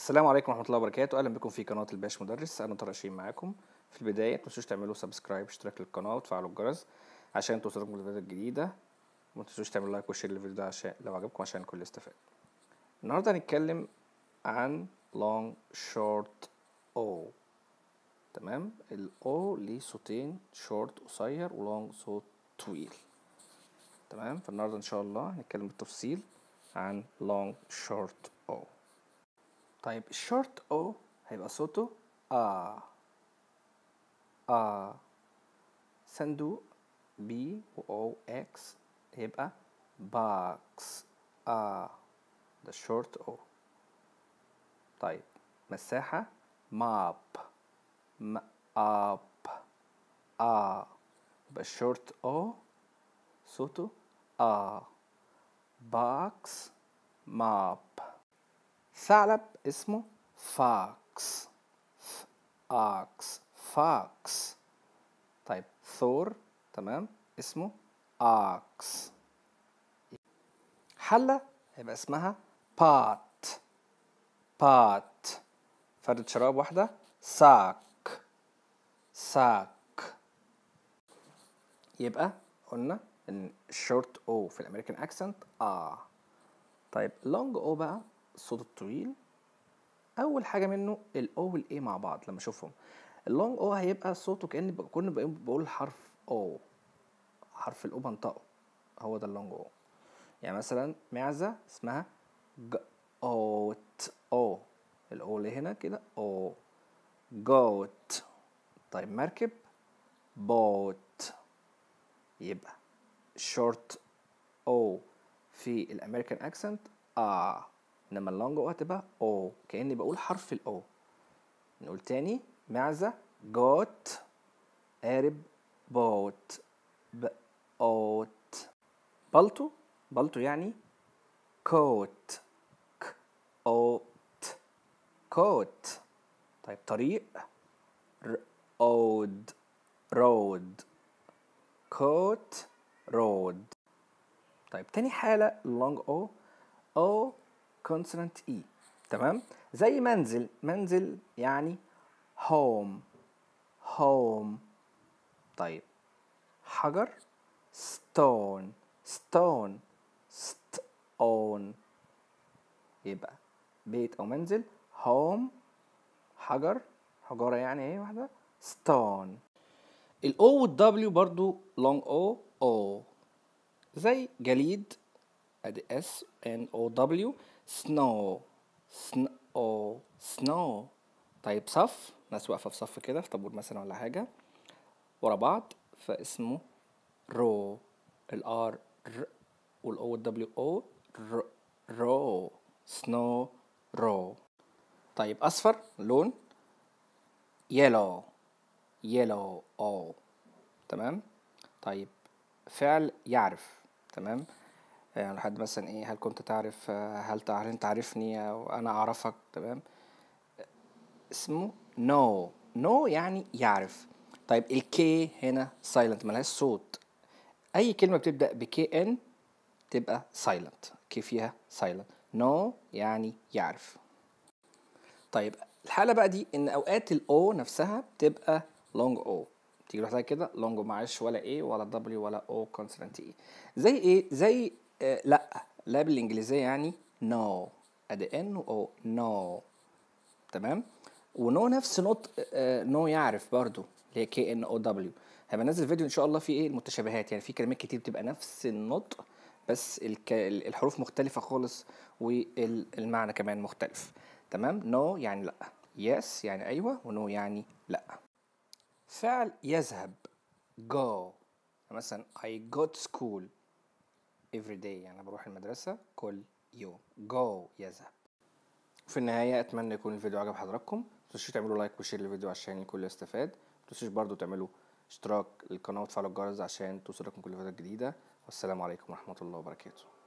السلام عليكم ورحمه الله وبركاته اهلا بكم في قناه الباش مدرس انا طارق شيماء معاكم في البدايه ما تنسوش تعملوا سبسكرايب اشتراك للقناه وتفعلوا الجرس عشان توصلكم الفيديوهات الجديده وما تنسوش تعملوا لايك وشير للفيديو ده عشان لو عجبكم عشان الكل يستفاد النهارده هنتكلم عن long short او تمام الاو ليه صوتين شورت قصير ولونج صوت طويل تمام فالنهارده ان شاء الله هنتكلم بالتفصيل عن long short او طيب الشورت او هيبقى صوته آ آ صندوق بي و او اكس يبقى باكس آ ده الشورت او طيب مساحة ماب ماب آ يبقى الشورت او صوته آ باكس ماب ثعلب اسمه فاكس اكس فاكس طيب ثور تمام اسمه اكس حلة هيبقى اسمها بات بات فردة شراب واحدة ساك ساك يبقى قلنا ان شورت او في الامريكان اكسنت اه طيب لونج او بقى الصوت الطويل اول حاجه منه الاو والاي مع بعض لما اشوفهم اللونج او هيبقى صوته كان كنا بقول حرف او حرف الاو بنطقه هو ده اللونج او يعني مثلا معزه اسمها ج اوت او الاو اللي هنا كده او جوت طيب مركب بوت يبقى شورت او في الامريكان اكسنت اه انما اللونج او هتبقى او كاني بقول حرف الاو نقول تاني معزه جوت قارب بوت بوت بلطو بلطو يعني كوت ك كوت كوت طيب طريق رود رود كوت رود طيب تاني حالة لونج او او كونسونانت اي e. تمام زي منزل منزل يعني هوم هوم طيب حجر stone stone stone يبقى بيت او منزل home حجر حجارة يعني ايه واحدة stone الاو والدبليو برضو long او او زي جليد ادي اس ان او دبليو snow snow oh, snow طيب صف ناس واقفة في صف كده في طابور مثلا ولا حاجة ورا بعض فاسمه رو الار ر والاو والدبليو او ر رو سنو رو طيب اصفر لون يلو يلو او تمام طيب فعل يعرف تمام يعني لحد مثلا ايه هل كنت تعرف هل تعرف انت عارفني او انا اعرفك تمام اسمه نو no. نو no يعني يعرف طيب الكي هنا سايلنت ملهاش صوت اي كلمه بتبدا بكي ان تبقى سايلنت كي فيها سايلنت نو no يعني يعرف طيب الحاله بقى دي ان اوقات الاو نفسها بتبقى لونج او تيجي لوحدها كده لونج معلش ولا ايه ولا دبليو ولا او كونسونانت اي زي ايه زي لا لا بالانجليزيه يعني نو ادي ان او نو تمام ونو نفس نوت نو آه، يعرف برضو اللي هي كي ان او دبليو هبقى نزل فيديو ان شاء الله فيه ايه المتشابهات يعني في كلمات كتير بتبقى نفس النطق بس الك... الحروف مختلفه خالص والمعنى كمان مختلف تمام نو no يعني لا يس yes يعني ايوه ونو no يعني لا فعل يذهب go مثلا I got school every day يعني بروح المدرسة كل يوم go يذهب في النهاية أتمنى يكون الفيديو عجب حضراتكم متنسوش تعملوا لايك وشير للفيديو عشان الكل يستفاد متنسوش برضو تعملوا اشتراك للقناة وتفعلوا الجرس عشان توصلكم كل فيديوهات جديدة والسلام عليكم ورحمة الله وبركاته